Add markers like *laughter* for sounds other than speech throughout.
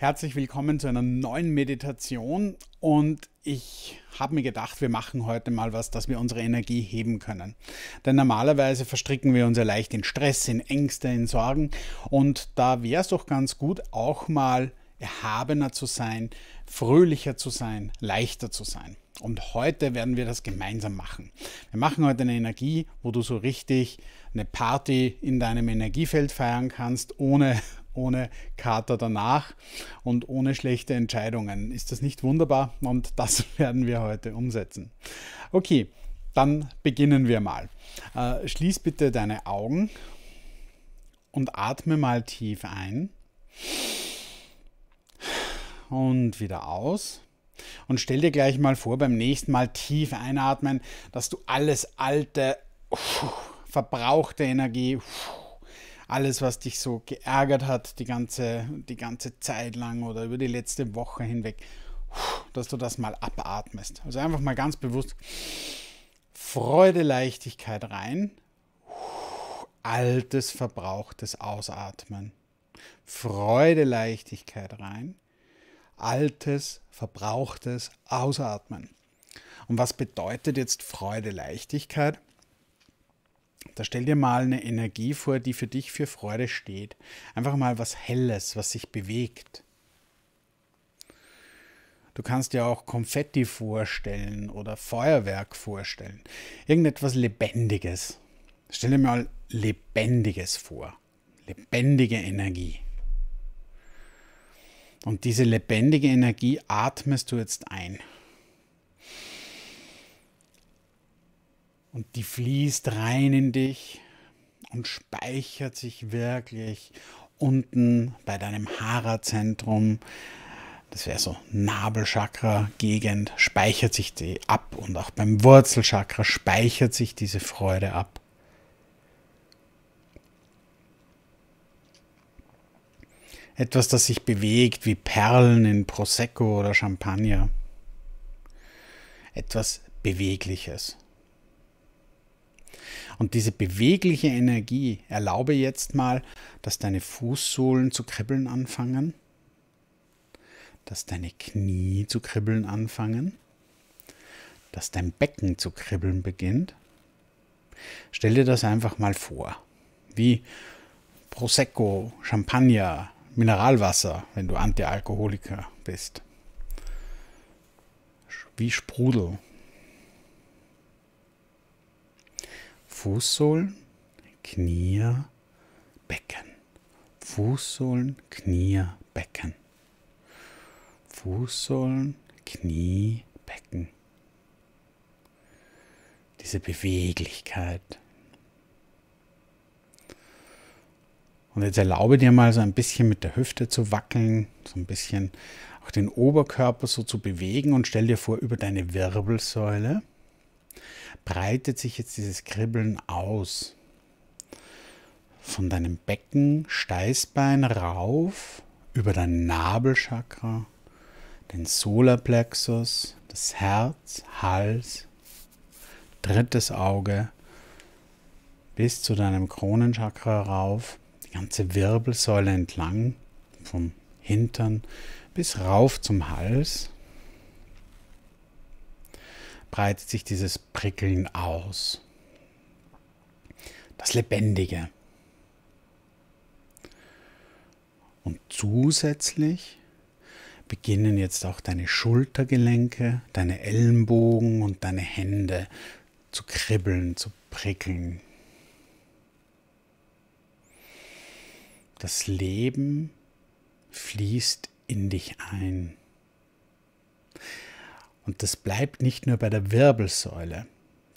Herzlich willkommen zu einer neuen Meditation und ich habe mir gedacht, wir machen heute mal was, dass wir unsere Energie heben können. Denn normalerweise verstricken wir uns ja leicht in Stress, in Ängste, in Sorgen und da wäre es doch ganz gut, auch mal erhabener zu sein, fröhlicher zu sein, leichter zu sein. Und heute werden wir das gemeinsam machen. Wir machen heute eine Energie, wo du so richtig eine Party in deinem Energiefeld feiern kannst, ohne ohne Kater danach und ohne schlechte Entscheidungen. Ist das nicht wunderbar? Und das *laughs* werden wir heute umsetzen. Okay, dann beginnen wir mal. Äh, schließ bitte deine Augen und atme mal tief ein und wieder aus. Und stell dir gleich mal vor, beim nächsten Mal tief einatmen, dass du alles alte, verbrauchte Energie alles, was dich so geärgert hat, die ganze, die ganze Zeit lang oder über die letzte Woche hinweg, dass du das mal abatmest. Also einfach mal ganz bewusst Freude, Leichtigkeit rein, altes, verbrauchtes Ausatmen. Freude, Leichtigkeit rein, altes, verbrauchtes Ausatmen. Und was bedeutet jetzt Freude, Leichtigkeit? Da stell dir mal eine Energie vor, die für dich für Freude steht. Einfach mal was Helles, was sich bewegt. Du kannst dir auch Konfetti vorstellen oder Feuerwerk vorstellen. Irgendetwas Lebendiges. Stell dir mal Lebendiges vor. Lebendige Energie. Und diese lebendige Energie atmest du jetzt ein. Und die fließt rein in dich und speichert sich wirklich unten bei deinem Hara-Zentrum. Das wäre so Nabelchakra-Gegend, speichert sich die ab und auch beim Wurzelchakra speichert sich diese Freude ab. Etwas, das sich bewegt wie Perlen in Prosecco oder Champagner. Etwas Bewegliches. Und diese bewegliche Energie, erlaube jetzt mal, dass deine Fußsohlen zu kribbeln anfangen, dass deine Knie zu kribbeln anfangen, dass dein Becken zu kribbeln beginnt. Stell dir das einfach mal vor, wie Prosecco, Champagner, Mineralwasser, wenn du Antialkoholiker bist. Wie Sprudel, Fußsohlen, Knie, Becken. Fußsohlen, Knie, Becken. Fußsohlen, Knie, Becken. Diese Beweglichkeit. Und jetzt erlaube dir mal so ein bisschen mit der Hüfte zu wackeln, so ein bisschen auch den Oberkörper so zu bewegen und stell dir vor, über deine Wirbelsäule breitet sich jetzt dieses Kribbeln aus. Von deinem Becken, Steißbein rauf, über dein Nabelchakra, den Solarplexus, das Herz, Hals, drittes Auge, bis zu deinem Kronenchakra rauf, die ganze Wirbelsäule entlang, vom Hintern bis rauf zum Hals breitet sich dieses Prickeln aus. Das Lebendige. Und zusätzlich beginnen jetzt auch deine Schultergelenke, deine Ellenbogen und deine Hände zu kribbeln, zu prickeln. Das Leben fließt in dich ein. Und das bleibt nicht nur bei der Wirbelsäule.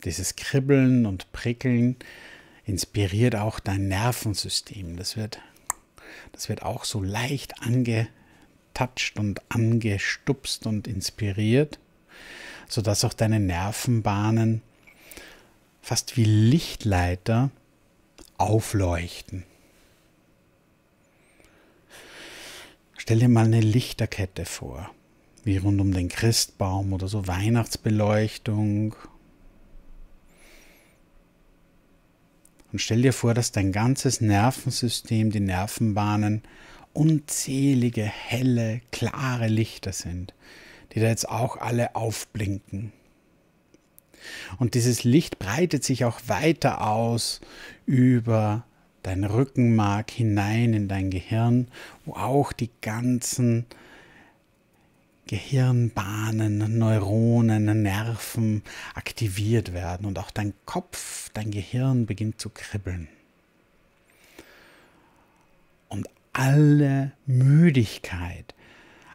Dieses Kribbeln und Prickeln inspiriert auch dein Nervensystem. Das wird, das wird auch so leicht angetatscht und angestupst und inspiriert, sodass auch deine Nervenbahnen fast wie Lichtleiter aufleuchten. Stell dir mal eine Lichterkette vor wie rund um den Christbaum oder so Weihnachtsbeleuchtung. Und stell dir vor, dass dein ganzes Nervensystem, die Nervenbahnen, unzählige helle, klare Lichter sind, die da jetzt auch alle aufblinken. Und dieses Licht breitet sich auch weiter aus über dein Rückenmark hinein in dein Gehirn, wo auch die ganzen Gehirnbahnen, Neuronen, Nerven aktiviert werden und auch dein Kopf, dein Gehirn beginnt zu kribbeln. Und alle Müdigkeit,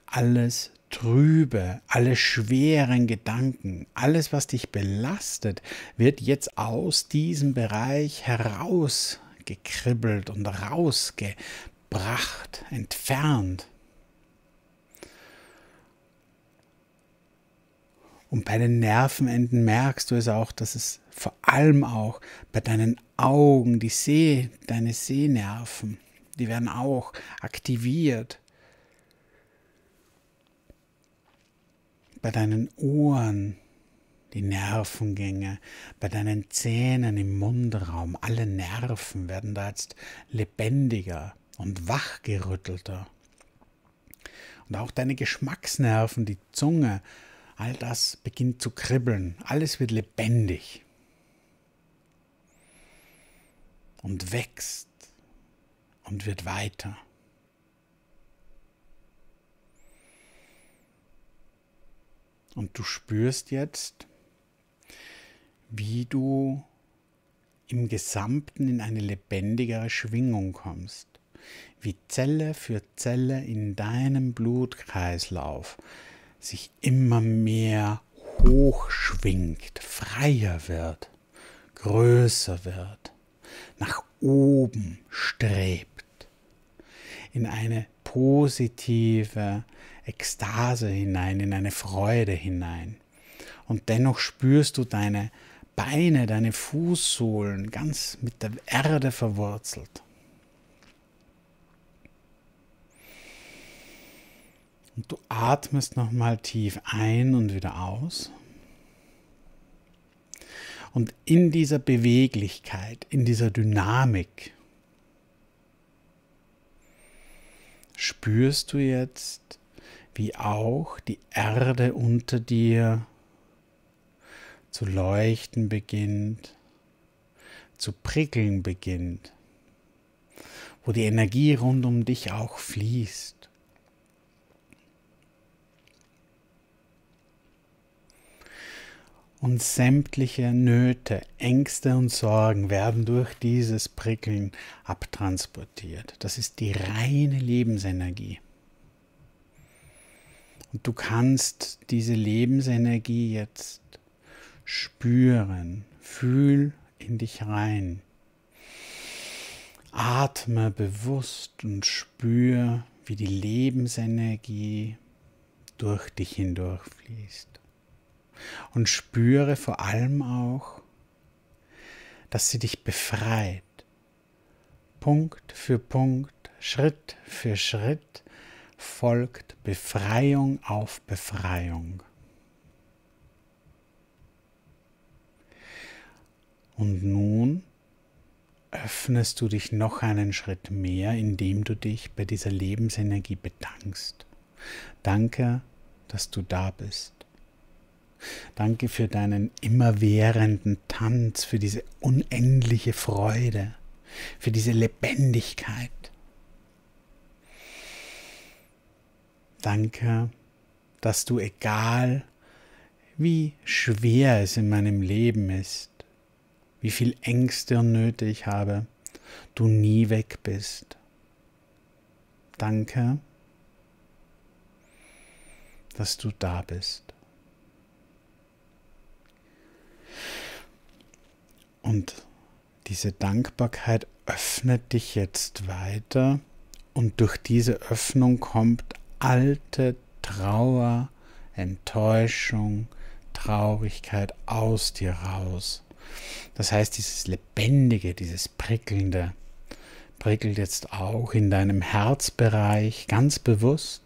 alles Trübe, alle schweren Gedanken, alles, was dich belastet, wird jetzt aus diesem Bereich herausgekribbelt und rausgebracht, entfernt. Und bei den Nervenenden merkst du es auch, dass es vor allem auch bei deinen Augen, die Seh, deine Sehnerven, die werden auch aktiviert. Bei deinen Ohren, die Nervengänge, bei deinen Zähnen im Mundraum, alle Nerven werden da jetzt lebendiger und wachgerüttelter. Und auch deine Geschmacksnerven, die Zunge, All das beginnt zu kribbeln, alles wird lebendig und wächst und wird weiter. Und du spürst jetzt, wie du im Gesamten in eine lebendigere Schwingung kommst, wie Zelle für Zelle in deinem Blutkreislauf sich immer mehr hochschwingt, freier wird, größer wird, nach oben strebt, in eine positive Ekstase hinein, in eine Freude hinein. Und dennoch spürst du deine Beine, deine Fußsohlen ganz mit der Erde verwurzelt. Und du atmest nochmal tief ein und wieder aus. Und in dieser Beweglichkeit, in dieser Dynamik, spürst du jetzt, wie auch die Erde unter dir zu leuchten beginnt, zu prickeln beginnt, wo die Energie rund um dich auch fließt. Und sämtliche Nöte, Ängste und Sorgen werden durch dieses Prickeln abtransportiert. Das ist die reine Lebensenergie. Und du kannst diese Lebensenergie jetzt spüren. Fühl in dich rein. Atme bewusst und spür, wie die Lebensenergie durch dich hindurchfließt und spüre vor allem auch, dass sie dich befreit. Punkt für Punkt, Schritt für Schritt folgt Befreiung auf Befreiung. Und nun öffnest du dich noch einen Schritt mehr, indem du dich bei dieser Lebensenergie bedankst. Danke, dass du da bist. Danke für deinen immerwährenden Tanz, für diese unendliche Freude, für diese Lebendigkeit. Danke, dass du egal, wie schwer es in meinem Leben ist, wie viel Ängste und Nöte ich habe, du nie weg bist. Danke, dass du da bist. Und diese Dankbarkeit öffnet dich jetzt weiter und durch diese Öffnung kommt alte Trauer, Enttäuschung, Traurigkeit aus dir raus. Das heißt, dieses Lebendige, dieses Prickelnde prickelt jetzt auch in deinem Herzbereich ganz bewusst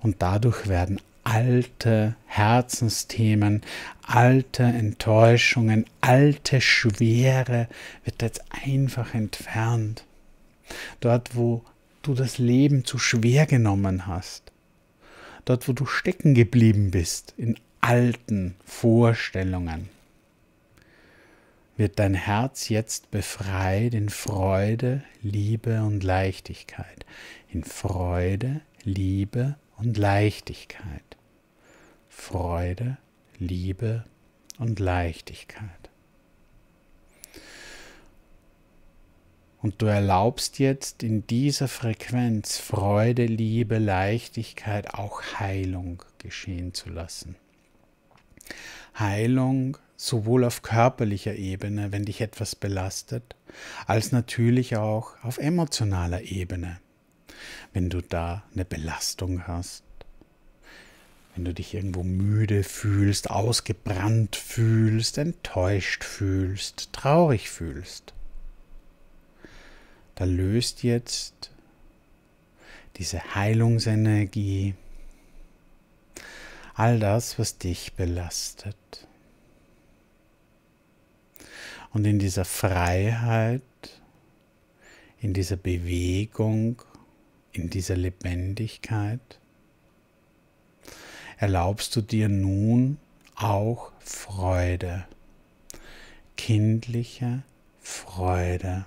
und dadurch werden alte Herzensthemen, alte Enttäuschungen, alte Schwere wird jetzt einfach entfernt. Dort, wo du das Leben zu schwer genommen hast, dort, wo du stecken geblieben bist in alten Vorstellungen, wird dein Herz jetzt befreit in Freude, Liebe und Leichtigkeit. In Freude, Liebe und Leichtigkeit. Freude, Liebe und Leichtigkeit. Und du erlaubst jetzt in dieser Frequenz Freude, Liebe, Leichtigkeit auch Heilung geschehen zu lassen. Heilung sowohl auf körperlicher Ebene, wenn dich etwas belastet, als natürlich auch auf emotionaler Ebene, wenn du da eine Belastung hast wenn du dich irgendwo müde fühlst, ausgebrannt fühlst, enttäuscht fühlst, traurig fühlst, dann löst jetzt diese Heilungsenergie all das, was dich belastet. Und in dieser Freiheit, in dieser Bewegung, in dieser Lebendigkeit, erlaubst du dir nun auch Freude, kindliche Freude.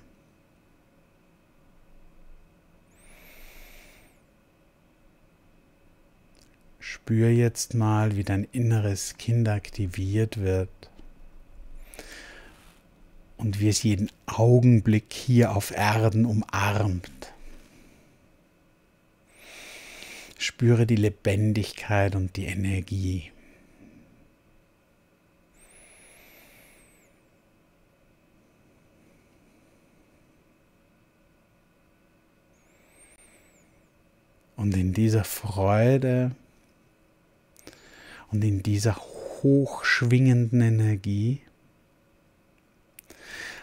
Spür jetzt mal, wie dein inneres Kind aktiviert wird und wie es jeden Augenblick hier auf Erden umarmt. Spüre die Lebendigkeit und die Energie. Und in dieser Freude und in dieser hochschwingenden Energie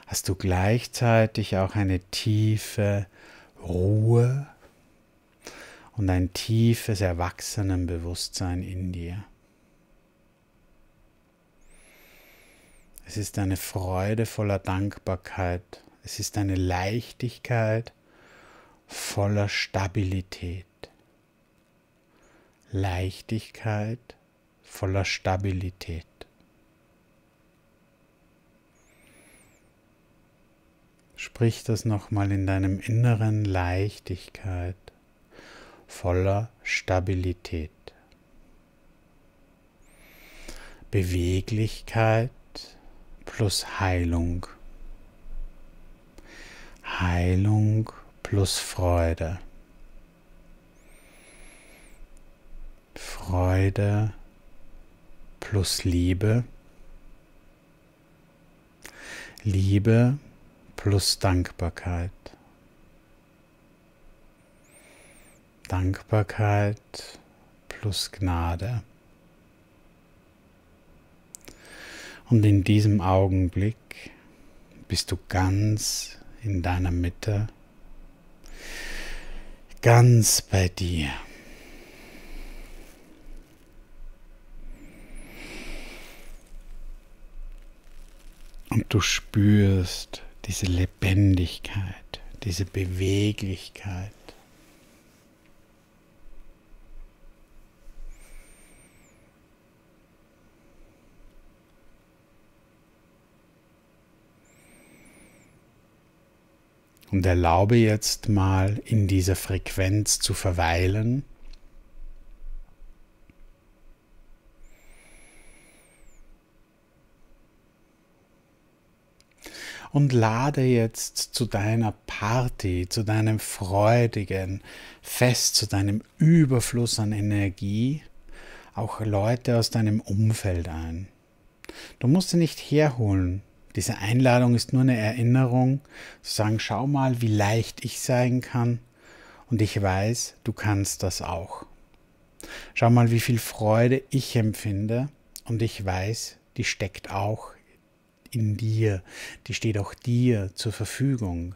hast du gleichzeitig auch eine tiefe Ruhe und ein tiefes Erwachsenenbewusstsein in dir. Es ist eine Freude voller Dankbarkeit. Es ist eine Leichtigkeit voller Stabilität. Leichtigkeit voller Stabilität. Sprich das nochmal in deinem Inneren Leichtigkeit voller Stabilität. Beweglichkeit plus Heilung. Heilung plus Freude. Freude plus Liebe. Liebe plus Dankbarkeit. Dankbarkeit plus Gnade. Und in diesem Augenblick bist du ganz in deiner Mitte, ganz bei dir. Und du spürst diese Lebendigkeit, diese Beweglichkeit. Und erlaube jetzt mal in dieser Frequenz zu verweilen. und lade jetzt zu deiner Party, zu deinem freudigen Fest, zu deinem Überfluss an Energie auch Leute aus deinem Umfeld ein. Du musst sie nicht herholen, diese Einladung ist nur eine Erinnerung, zu sagen, schau mal, wie leicht ich sein kann und ich weiß, du kannst das auch. Schau mal, wie viel Freude ich empfinde und ich weiß, die steckt auch in dir, die steht auch dir zur Verfügung.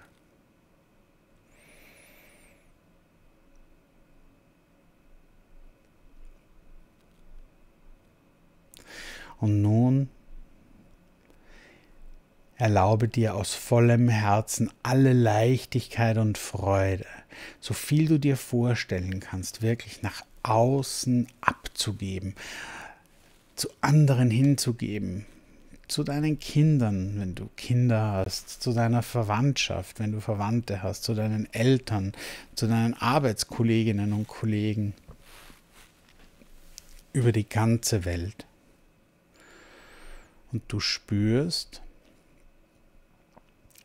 Und nun Erlaube dir aus vollem Herzen alle Leichtigkeit und Freude, so viel du dir vorstellen kannst, wirklich nach außen abzugeben, zu anderen hinzugeben, zu deinen Kindern, wenn du Kinder hast, zu deiner Verwandtschaft, wenn du Verwandte hast, zu deinen Eltern, zu deinen Arbeitskolleginnen und Kollegen, über die ganze Welt. Und du spürst,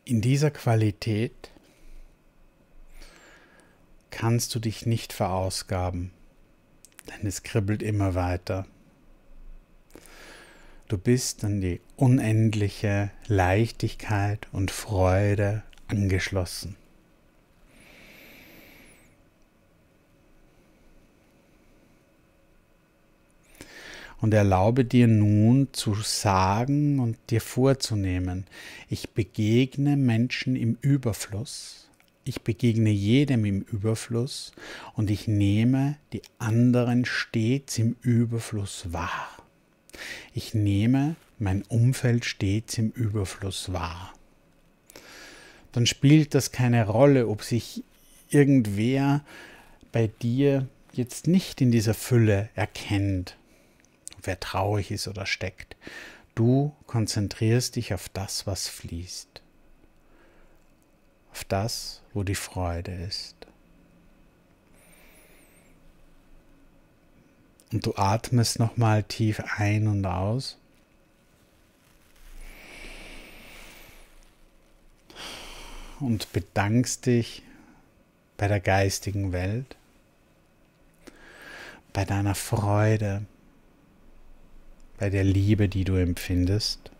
in dieser Qualität kannst du dich nicht verausgaben, denn es kribbelt immer weiter. Du bist an die unendliche Leichtigkeit und Freude angeschlossen. und erlaube dir nun zu sagen und dir vorzunehmen, ich begegne Menschen im Überfluss, ich begegne jedem im Überfluss und ich nehme die anderen stets im Überfluss wahr. Ich nehme mein Umfeld stets im Überfluss wahr. Dann spielt das keine Rolle, ob sich irgendwer bei dir jetzt nicht in dieser Fülle erkennt wer traurig ist oder steckt. Du konzentrierst dich auf das, was fließt. Auf das, wo die Freude ist. Und du atmest nochmal tief ein und aus. Und bedankst dich bei der geistigen Welt, bei deiner Freude, bei der Liebe, die du empfindest.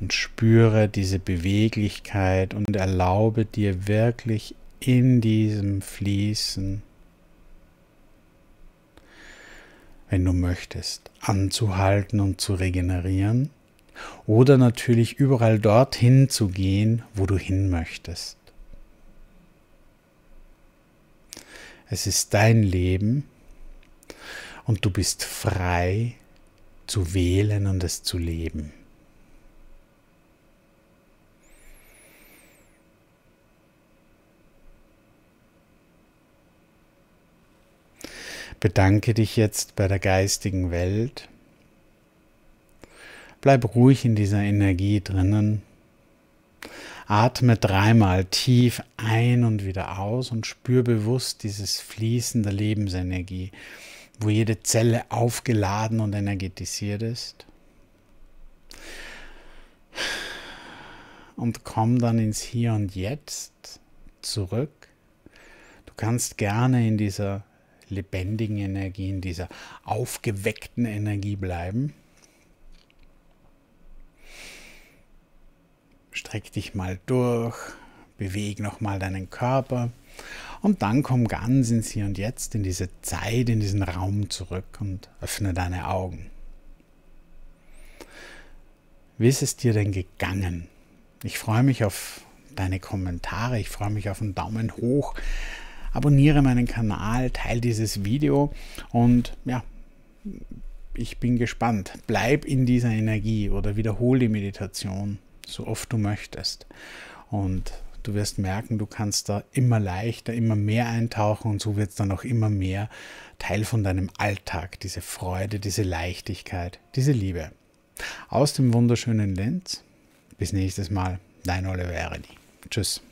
Und spüre diese Beweglichkeit und erlaube dir wirklich in diesem Fließen, wenn du möchtest, anzuhalten und zu regenerieren. Oder natürlich überall dorthin zu gehen, wo du hin möchtest. Es ist dein Leben und du bist frei zu wählen und es zu leben. Bedanke dich jetzt bei der geistigen Welt. Bleib ruhig in dieser Energie drinnen. Atme dreimal tief ein und wieder aus und spür bewusst dieses Fließen der Lebensenergie wo jede Zelle aufgeladen und energetisiert ist. Und komm dann ins Hier und Jetzt zurück. Du kannst gerne in dieser lebendigen Energie, in dieser aufgeweckten Energie bleiben. Streck dich mal durch, beweg nochmal deinen Körper und dann komm ganz ins Hier und Jetzt, in diese Zeit, in diesen Raum zurück und öffne deine Augen. Wie ist es dir denn gegangen? Ich freue mich auf deine Kommentare, ich freue mich auf einen Daumen hoch. Abonniere meinen Kanal, teile dieses Video und ja, ich bin gespannt. Bleib in dieser Energie oder wiederhole die Meditation so oft du möchtest. Und Du wirst merken, du kannst da immer leichter, immer mehr eintauchen und so wird es dann auch immer mehr Teil von deinem Alltag, diese Freude, diese Leichtigkeit, diese Liebe. Aus dem wunderschönen Lenz. Bis nächstes Mal, dein Oliver Oliveri. Tschüss.